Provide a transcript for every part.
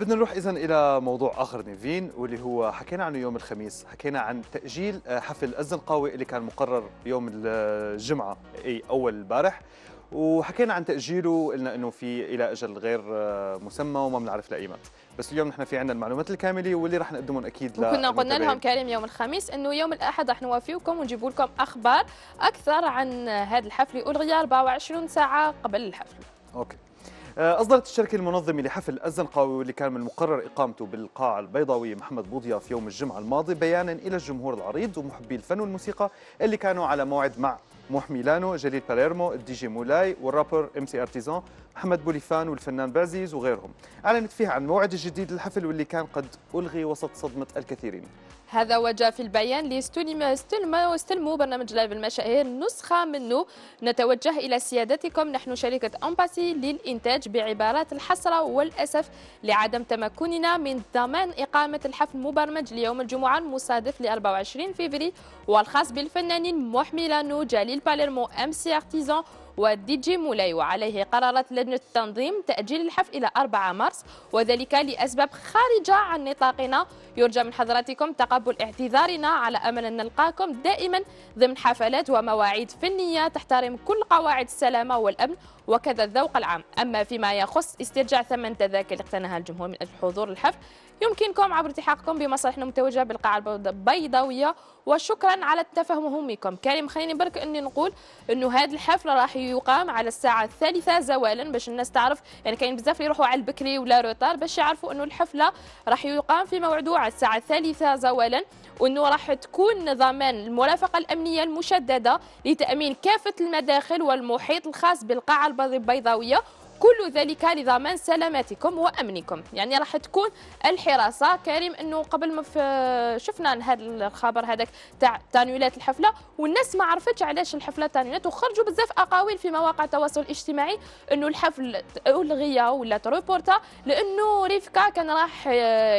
بدنا نروح اذا الى موضوع اخر نيفين واللي هو حكينا عنه يوم الخميس، حكينا عن تاجيل آه، حفل الزنقاوي اللي كان مقرر يوم الجمعه اي اول البارح وحكينا عن تاجيله قلنا انه في الى اجل غير آه، مسمى وما بنعرف لايمت بس اليوم نحن في عندنا المعلومات الكامله واللي رح نقدمهم اكيد وكنا قلنا لهم كريم يوم الخميس انه يوم الاحد رح نوافيكم ونجيب لكم اخبار اكثر عن هذا الحفل الغي 24 ساعه قبل الحفل اوكي آه، أصدرت الشركة المنظمة لحفل الزنقاوي واللي كان من المقرر إقامته بالقاعة البيضاوية محمد بوضيا في يوم الجمعة الماضي بيانا إلى الجمهور العريض ومحبي الفن والموسيقى اللي كانوا على موعد مع موح ميلانو جليل باليرمو الدي جي مولاي والرابر ام سي ارتيزون محمد بوليفان والفنان بازيز وغيرهم اعلنت فيها عن موعد جديد للحفل واللي كان قد الغي وسط صدمه الكثيرين هذا وجاء في البيان لاستلم استلم استلموا برنامج لايف المشاهير نسخه منه نتوجه الى سيادتكم نحن شركه امباسي للانتاج بعبارات الحسره والاسف لعدم تمكننا من ضمان اقامه الحفل المبرمج ليوم الجمعه المصادف ل 24 فبراير والخاص بالفنانين محمي لانو جليل ممثل باليرمو أم سي ارتيزون والدي جي مولاي وعليه قررت لجنة التنظيم تأجيل الحفل إلى 4 مارس وذلك لأسباب خارجة عن نطاقنا يرجى من حضراتكم تقبل اعتذارنا على أمل أن نلقاكم دائما ضمن حفلات ومواعيد فنية تحترم كل قواعد السلامة والأمن وكذا الذوق العام أما فيما يخص استرجاع ثمن تذاكر اللي اقتناها الجمهور من أجل حضور الحفل يمكنكم عبر التحاقكم بمصالحنا المتوجهة بالقاعة البيضاوية وشكرا على همكم كريم خليني برك أني نقول أنه هذا الحفل راح يقام على الساعة الثالثة زوالا باش الناس تعرف يعني كاين بزاف اللي يروحوا على البكري ولا روتار باش يعرفوا أنه الحفلة راح يقام في موعده على الساعة الثالثة زوالا وأنه راح تكون ضمان المرافقة الأمنية المشددة لتأمين كافة المداخل والمحيط الخاص بالقاعة by de way كل ذلك لضمان سلامتكم وامنكم يعني راح تكون الحراسه كريم انه قبل ما شفنا هذا الخبر هذاك تاع تانيولات الحفله والناس ما عرفتش علاش الحفله تانيولات وخرجوا بزاف اقاويل في مواقع التواصل الاجتماعي انه الحفل الغي ولا تروبورتا لانه ريفكا كان راح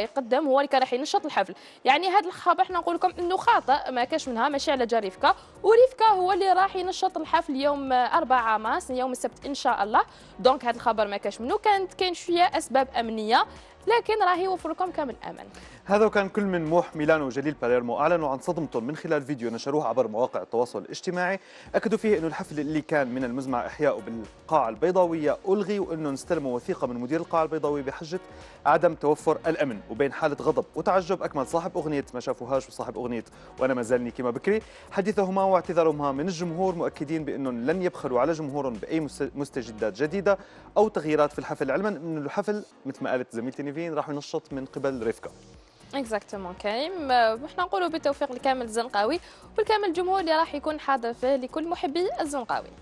يقدم هو اللي كان راح ينشط الحفل يعني هذا الخبر احنا نقول لكم انه خاطئ ما كاش منها ماشي على جا ريفكا وريفكا هو اللي راح ينشط الحفل يوم 4 مارس يوم السبت ان شاء الله دونك هذا الخبر ما كاش منه كانت كاين شويه اسباب امنيه لكن راهي لكم كامل الامان هذا وكان كل من موح ميلانو وجليل باليرمو اعلنوا عن صدمتهم من خلال فيديو نشروه عبر مواقع التواصل الاجتماعي اكدوا فيه انه الحفل اللي كان من المزمع احيائه بالقاعه البيضاويه الغي وانه استلموا وثيقه من مدير القاعه البيضاويه بحجه عدم توفر الامن وبين حاله غضب وتعجب اكمل صاحب اغنيه ما شافوهاش وصاحب اغنيه وانا ما زالني كما بكري حديثهما واعتذارهما من الجمهور مؤكدين بانهم لن يبخلوا على جمهورهم باي مستجدات جديده او تغييرات في الحفل علما انه الحفل مثل ما قالت زميلتي ليفين راح ينشط من قبل ريفكا اكزاكتومون كريم وحنا نقولوا بالتوفيق لكامل الزنقاوي والكامل الجمهور اللي راح يكون حاضر فيه لكل محبي الزنقاوي